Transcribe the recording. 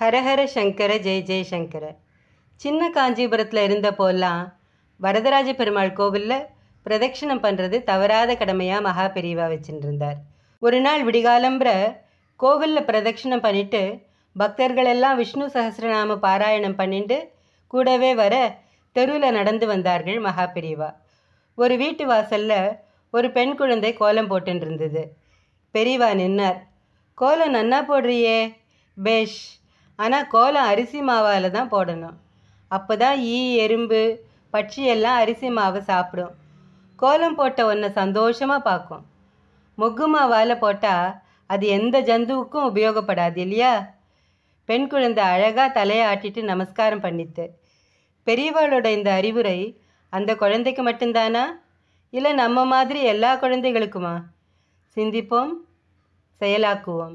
ஹரஹர சங்கர ஜெய ஜெயசங்கர சின்ன காஞ்சிபுரத்தில் இருந்த போலாம் வரதராஜ பெருமாள் கோவிலில் பிரதட்சிணம் பண்ணுறது தவறாத கடமையாக மகா பெரியவா வச்சுருந்தார் ஒரு நாள் விடிகாலம்புற கோவிலில் பிரதட்சிணம் பண்ணிட்டு பக்தர்கள் எல்லாம் விஷ்ணு சகசிரநாம பாராயணம் பண்ணிட்டு கூடவே வர தெருவில் நடந்து வந்தார்கள் மகா பெரியவா ஒரு வீட்டு வாசலில் ஒரு பெண் குழந்தை கோலம் போட்டுருந்தது பெரியவா நின்னார் கோலம் நன்னா போடுறியே பேஷ் ஆனால் கோலம் அரிசி மாவால் தான் போடணும் அப்போ தான் ஈ எறும்பு எல்லாம் அரிசி மாவு சாப்பிடும் கோலம் போட்ட ஒன்று சந்தோஷமாக பார்க்கும் முக்கு மாவால் போட்டால் அது எந்த ஜந்துவுக்கும் உபயோகப்படாது இல்லையா பெண் குழந்தை அழகாக தலையை ஆட்டிட்டு நமஸ்காரம் பண்ணித்து பெரியவாளோட இந்த அறிவுரை அந்த குழந்தைக்கு மட்டும்தானா இல்லை நம்ம மாதிரி எல்லா குழந்தைகளுக்குமா சிந்திப்போம் செயலாக்குவோம்